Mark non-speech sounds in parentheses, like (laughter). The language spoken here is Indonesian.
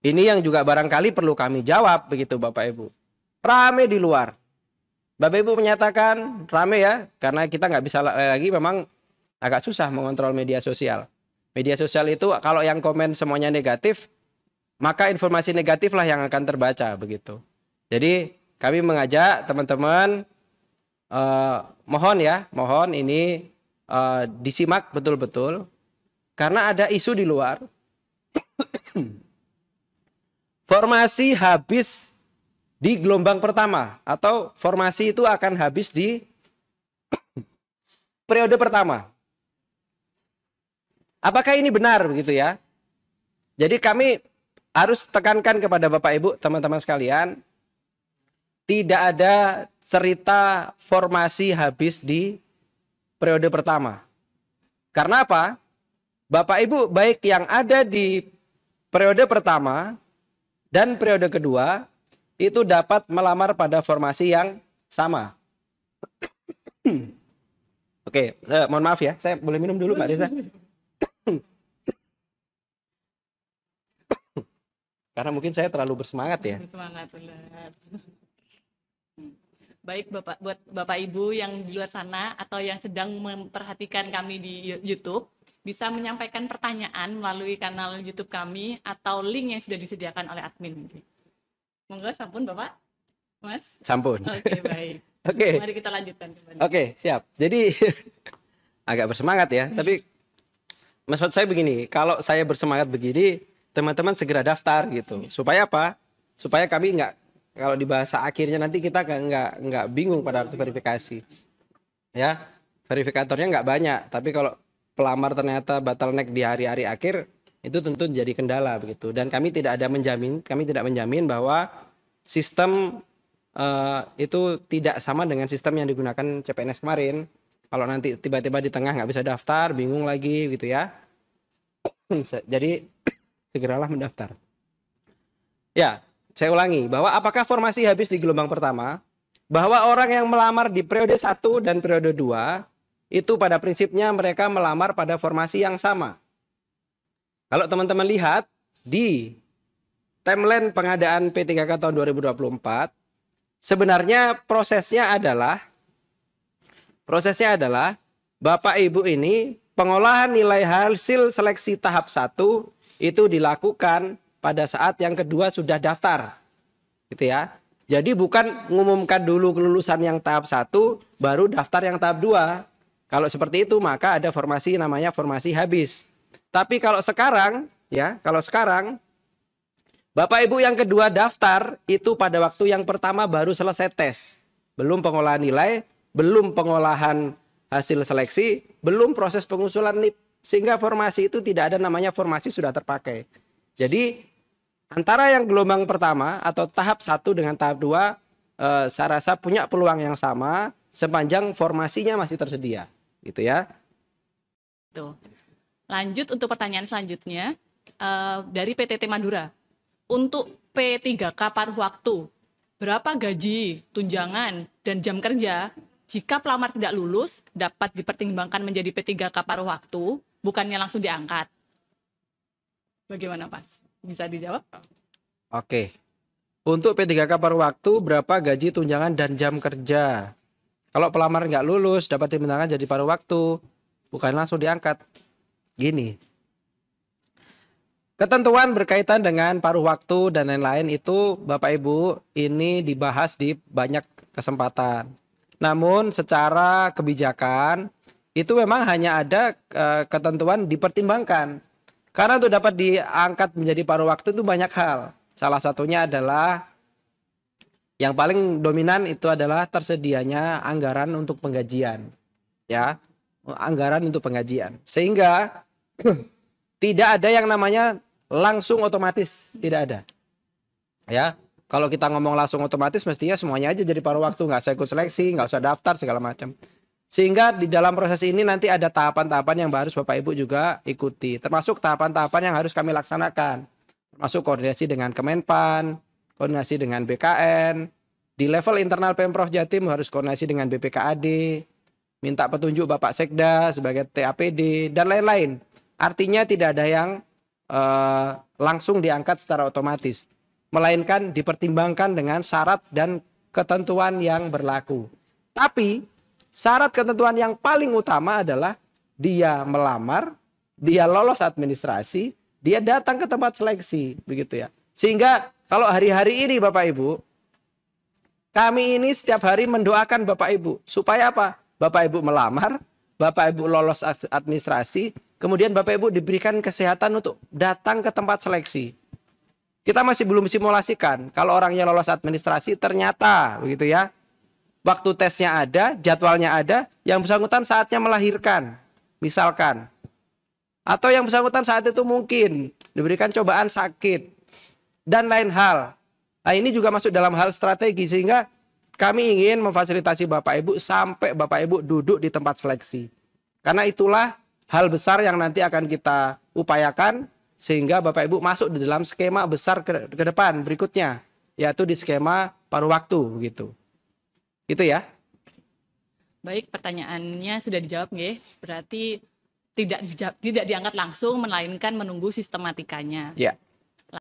Ini yang juga barangkali perlu kami jawab begitu Bapak Ibu. Rame di luar. Bapak Ibu menyatakan rame ya karena kita nggak bisa lagi memang agak susah mengontrol media sosial. Media sosial itu kalau yang komen semuanya negatif maka informasi negatif lah yang akan terbaca begitu. Jadi kami mengajak teman-teman uh, mohon ya, mohon ini uh, disimak betul-betul karena ada isu di luar formasi habis di gelombang pertama atau formasi itu akan habis di (coughs) periode pertama. Apakah ini benar begitu ya? Jadi kami harus tekankan kepada Bapak Ibu, teman-teman sekalian, tidak ada cerita formasi habis di periode pertama. Karena apa? Bapak Ibu baik yang ada di periode pertama dan periode kedua itu dapat melamar pada formasi yang sama. (clears throat) Oke, eh, mohon maaf ya, saya boleh minum dulu Mbak Desa. (clears throat) Karena mungkin saya terlalu bersemangat ya. Bersemangat benar. (clears throat) Baik Bapak buat Bapak Ibu yang di luar sana atau yang sedang memperhatikan kami di YouTube, bisa menyampaikan pertanyaan melalui kanal YouTube kami atau link yang sudah disediakan oleh admin. Monggo sampun Bapak. Mas. Sampun. Oke, okay, (laughs) baik. Oke. okay. Mari kita lanjutkan Oke, okay, siap. Jadi (laughs) agak bersemangat ya, hmm. tapi maksud saya begini, kalau saya bersemangat begini, teman-teman segera daftar gitu. Supaya apa? Supaya kami nggak kalau di bahasa akhirnya nanti kita nggak nggak bingung pada waktu verifikasi. Ya, verifikatornya nggak banyak, tapi kalau pelamar ternyata bottleneck di hari-hari akhir itu tentu jadi kendala begitu dan kami tidak ada menjamin kami tidak menjamin bahwa sistem uh, itu tidak sama dengan sistem yang digunakan CPNS kemarin kalau nanti tiba-tiba di tengah nggak bisa daftar bingung lagi gitu ya (clears throat) jadi (clears throat) segeralah mendaftar ya saya ulangi bahwa apakah formasi habis di gelombang pertama bahwa orang yang melamar di periode 1 dan periode 2 itu pada prinsipnya mereka melamar pada formasi yang sama. Kalau teman-teman lihat di timeline pengadaan P3K tahun 2024, sebenarnya prosesnya adalah prosesnya adalah Bapak Ibu ini pengolahan nilai hasil seleksi tahap 1 itu dilakukan pada saat yang kedua sudah daftar. Gitu ya. Jadi bukan mengumumkan dulu kelulusan yang tahap 1 baru daftar yang tahap 2 kalau seperti itu maka ada formasi namanya formasi habis. Tapi kalau sekarang ya, kalau sekarang Bapak Ibu yang kedua daftar itu pada waktu yang pertama baru selesai tes. Belum pengolahan nilai, belum pengolahan hasil seleksi, belum proses pengusulan NIP. Sehingga formasi itu tidak ada namanya formasi sudah terpakai. Jadi antara yang gelombang pertama atau tahap satu dengan tahap dua, eh, saya rasa punya peluang yang sama sepanjang formasinya masih tersedia gitu ya. Tuh. Lanjut untuk pertanyaan selanjutnya uh, dari PTT Madura. Untuk P3K paruh waktu, berapa gaji, tunjangan, dan jam kerja jika pelamar tidak lulus dapat dipertimbangkan menjadi P3K paruh waktu, bukannya langsung diangkat? Bagaimana, Pak? Bisa dijawab? Oke. Untuk P3K paruh waktu, berapa gaji, tunjangan, dan jam kerja? Kalau pelamar nggak lulus, dapat dimenangkan jadi paruh waktu, bukan langsung diangkat. Gini. Ketentuan berkaitan dengan paruh waktu dan lain-lain itu Bapak Ibu ini dibahas di banyak kesempatan. Namun secara kebijakan itu memang hanya ada eh, ketentuan dipertimbangkan. Karena untuk dapat diangkat menjadi paruh waktu itu banyak hal. Salah satunya adalah yang paling dominan itu adalah tersedianya anggaran untuk penggajian. Ya, anggaran untuk penggajian. Sehingga (clears throat) tidak ada yang namanya langsung otomatis, tidak ada. Ya, kalau kita ngomong langsung otomatis mestinya semuanya aja jadi paruh waktu, nggak usah ikut seleksi, nggak usah daftar segala macam. Sehingga di dalam proses ini nanti ada tahapan-tahapan yang harus Bapak Ibu juga ikuti, termasuk tahapan-tahapan yang harus kami laksanakan. Termasuk koordinasi dengan Kemenpan, koordinasi dengan BKN. Di level internal Pemprov Jatim harus koordinasi dengan BPKAD, minta petunjuk Bapak Sekda sebagai TAPD dan lain-lain. Artinya tidak ada yang uh, langsung diangkat secara otomatis, melainkan dipertimbangkan dengan syarat dan ketentuan yang berlaku. Tapi syarat ketentuan yang paling utama adalah dia melamar, dia lolos administrasi, dia datang ke tempat seleksi, begitu ya. Sehingga kalau hari-hari ini Bapak Ibu, kami ini setiap hari mendoakan Bapak Ibu supaya apa? Bapak Ibu melamar, Bapak Ibu lolos administrasi, kemudian Bapak Ibu diberikan kesehatan untuk datang ke tempat seleksi. Kita masih belum simulasikan kalau orangnya lolos administrasi ternyata begitu ya. Waktu tesnya ada, jadwalnya ada, yang bersangkutan saatnya melahirkan. Misalkan atau yang bersangkutan saat itu mungkin diberikan cobaan sakit dan lain hal. Nah, ini juga masuk dalam hal strategi sehingga kami ingin memfasilitasi Bapak Ibu sampai Bapak Ibu duduk di tempat seleksi. Karena itulah hal besar yang nanti akan kita upayakan sehingga Bapak Ibu masuk di dalam skema besar ke, ke depan berikutnya yaitu di skema paruh waktu begitu. Itu ya. Baik, pertanyaannya sudah dijawab nggih. Berarti tidak dijawab, tidak diangkat langsung melainkan menunggu sistematikanya. Ya.